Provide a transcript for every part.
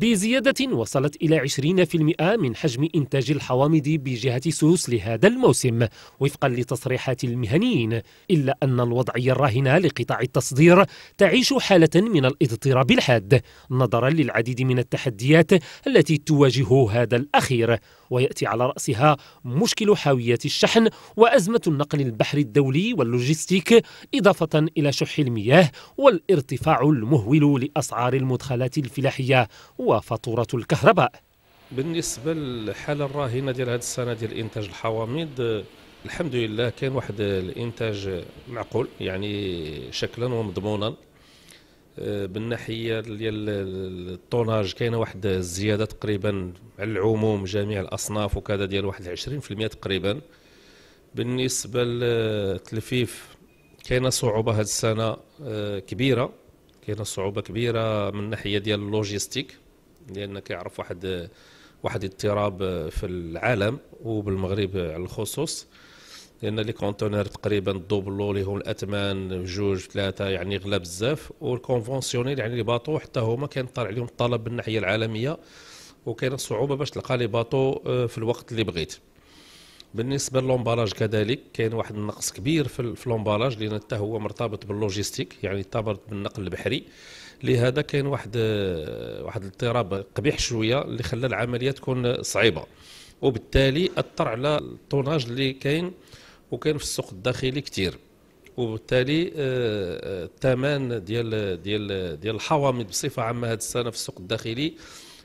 بزيادة وصلت إلى 20% من حجم إنتاج الحوامض بجهة سوس لهذا الموسم وفقا لتصريحات المهنيين إلا أن الوضعية الراهنة لقطاع التصدير تعيش حالة من الاضطراب الحاد نظرا للعديد من التحديات التي تواجه هذا الأخير ويأتي على رأسها مشكل حاويات الشحن وأزمة النقل البحري الدولي واللوجستيك إضافة إلى شح المياه والارتفاع المهول لأسعار المدخلات الفلاحية وفاتورة الكهرباء بالنسبة للحالة الراهنة ديال هذه السنة ديال إنتاج الحواميد الحمد لله كان واحد الإنتاج معقول يعني شكلا ومضمونا بالناحيه ديال الطوناج كاينه واحد الزياده تقريبا على العموم جميع الاصناف وكذا ديال واحد 20% تقريبا بالنسبه للتلفيف كاينه صعوبه هذه السنه آه، كبيره كاينه صعوبه كبيره من ناحيه ديال اللوجيستيك لان كيعرف واحد واحد اضطراب في العالم وبالمغرب على الخصوص لان لي كونتينر تقريبا دوبلو اللي الاثمان جوج ثلاثه يعني غلا بزاف والكونفونسيونيل يعني لي باطو حتى هما كان طالع عليهم الطلب من الناحيه العالميه وكاينه صعوبه باش تلقى لي باطو آه، في الوقت اللي بغيت بالنسبه للومبالاج كذلك كاين واحد النقص كبير في اللومبالاج لان حتى هو مرتبط باللوجيستيك يعني مرتبط بالنقل البحري لهذا كاين واحد آه، واحد الاضطراب قبيح شويه اللي خلى العمليه تكون صعيبه وبالتالي اثر على الطوناج اللي كاين وكاين في السوق الداخلي كثير وبالتالي آه، آه، الثمن ديال ديال ديال الحوامض بصفه عامه هذه السنه في السوق الداخلي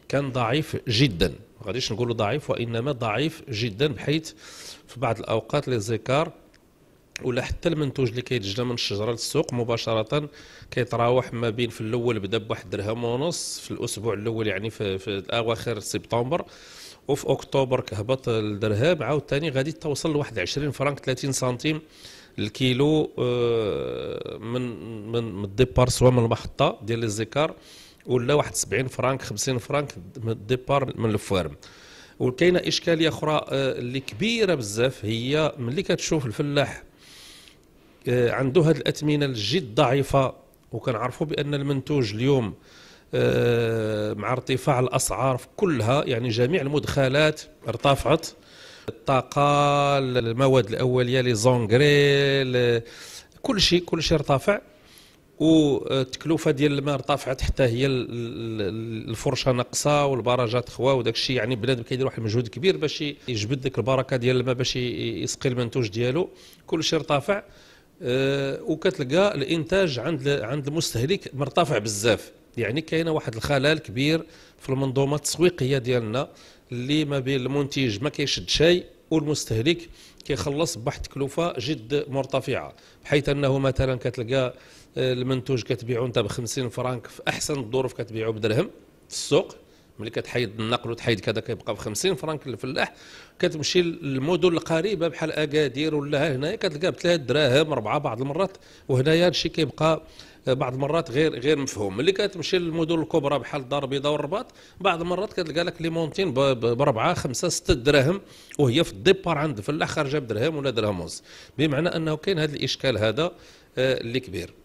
كان ضعيف جدا ما غاديش نقولوا ضعيف وانما ضعيف جدا بحيث في بعض الاوقات لي زيكار ولا حتى المنتوج اللي كيتجلى من الشجره للسوق مباشره كيتراوح ما بين في الاول بدا بواحد درهم ونص في الاسبوع الاول يعني في, في اواخر سبتمبر وفي اكتوبر كهبط الدرهم عاوتاني غادي توصل لواحد 20 فرانك 30 سنتيم الكيلو آه، من من من الديبار سواء من المحطه ديال الزكار ولا واحد 70 فرانك 50 فرانك من الديبار من الفوارم وكاينه اشكاليه اخرى آه، اللي كبيره بزاف هي ملي كتشوف الفلاح آه، عنده هذه الاثمنه الجد ضعيفه وكنعرفوا بان المنتوج اليوم آه، مع ارتفاع الاسعار كلها يعني جميع المدخلات ارتفعت الطاقه المواد الاوليه لي زونغري كل شيء كل شيء ارتفع والتكلفه ديال الماء ارتفعت حتى هي الفرشه ناقصه والبراجات خوا وداك الشيء يعني بنادم كيدير واحد المجهود كبير باش يجبد ديك البركه ديال الماء باش يسقي المنتوج ديالو كل شيء ارتفع آه، وكتلقى الانتاج عند عند المستهلك مرتفع بزاف يعني كاينه واحد الخلل كبير في المنظومه التسويقيه ديالنا اللي ما بين المنتج ما كيشد شيء والمستهلك كيخلص بواحد التكلفه جد مرتفعه بحيث انه مثلا كتلقى آه، المنتوج كتبيعو انت ب 50 فرانك في احسن الظروف كتبيعو بدرهم في السوق ملي كتحيد النقل وتحيد كذا كيبقى ب 50 فرنك الفلاح كتمشي للمدن القريبه بحال اكادير ولا هنايا كتلقى ب 3 دراهم اربعه بعض المرات وهنايا هادشي كيبقى بعض المرات غير غير مفهوم ملي كتمشي للمدن الكبرى بحال الدار البيضاء والرباط بعض المرات كتلقى لك ليمونتين ب 4 5 6 دراهم وهي في الديبار عند الفلاح خارجه بدرهم ولا درهم ونص بمعنى انه كاين هذا الاشكال هذا آه، اللي كبير